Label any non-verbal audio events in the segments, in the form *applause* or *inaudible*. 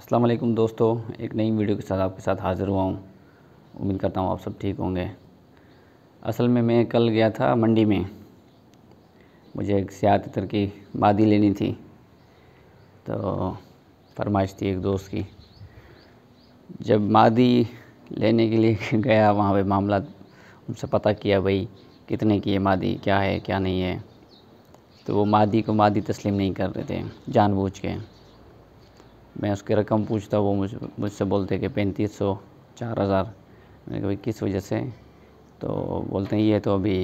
अस्सलाम वालेकुम दोस्तों एक नई वीडियो के साथ आपके साथ हाज़िर हुआ हूँ उम्मीद करता हूँ आप सब ठीक होंगे असल में मैं कल गया था मंडी में मुझे एक सियात इतर की मादी लेनी थी तो फरमाइश थी एक दोस्त की जब मादी लेने के लिए *laughs* गया वहाँ पे मामला उनसे पता किया भाई कितने की है मादी क्या है क्या नहीं है तो वो मादी को मादी तस्लीम नहीं कर रहे थे जानबूझ के मैं उसकी रकम पूछता वो मुझ मुझसे बोलते कि पैंतीस सौ चार हज़ार मैंने कहा किस वजह से तो बोलते हैं ये तो अभी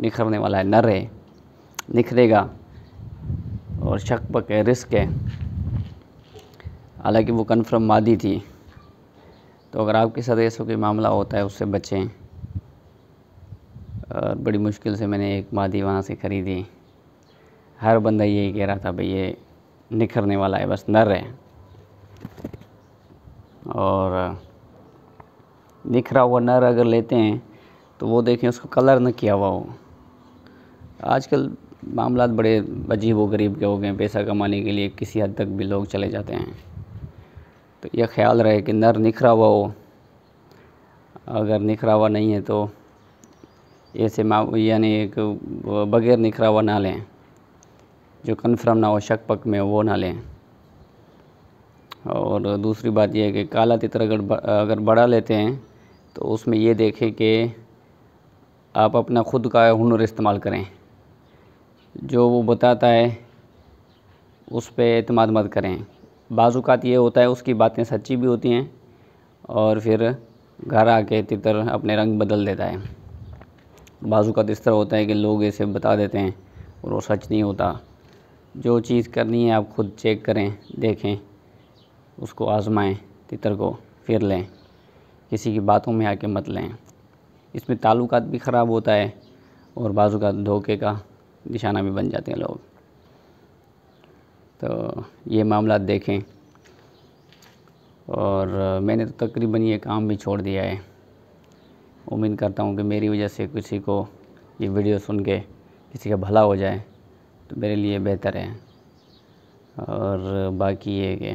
निखरने वाला है नर है निखरेगा और शक पक है रिस्क है हालांकि वो कन्फर्म मादी थी तो अगर आपके साथ ऐसा कोई मामला होता है उससे बचें और बड़ी मुश्किल से मैंने एक मादी वहाँ से ख़रीदी हर बंदा यही कह रहा था भाई ये निखरने वाला है बस नर है और दिख रहा हुआ नर अगर लेते हैं तो वो देखें उसको कलर न किया हुआ हो आजकल मामला बड़े अजीब व गरीब के हो गए हैं पैसा कमाने के लिए किसी हद तक भी लोग चले जाते हैं तो यह ख्याल रहे कि नर निखरा हुआ हो अगर निखरा हुआ नहीं है तो ऐसे मा यानी एक बग़ैर निखरा हुआ ना लें जो कन्फर्म ना हो शक पक में वो ना लें और दूसरी बात यह है कि काला तितर अगर अगर बड़ा लेते हैं तो उसमें ये देखें कि आप अपना ख़ुद का हुनर इस्तेमाल करें जो वो बताता है उस पर अतमाद मत करें बाज़ात ये होता है उसकी बातें सच्ची भी होती हैं और फिर घर आके तितर अपने रंग बदल देता है बाज़ात इस तरह होता है कि लोग इसे बता देते हैं और वो सच नहीं होता जो चीज़ करनी है आप ख़ुद चेक करें देखें उसको आजमाएं तितर को फिर लें किसी की बातों में आके मत लें इसमें ताल्लुक भी ख़राब होता है और बाजू का धोखे का निशाना भी बन जाते हैं लोग तो ये मामला देखें और मैंने तो तकरीबन ये काम भी छोड़ दिया है उम्मीद करता हूँ कि मेरी वजह से किसी को ये वीडियो सुन के किसी का भला हो जाए तो मेरे लिए बेहतर है और बाकी ये कि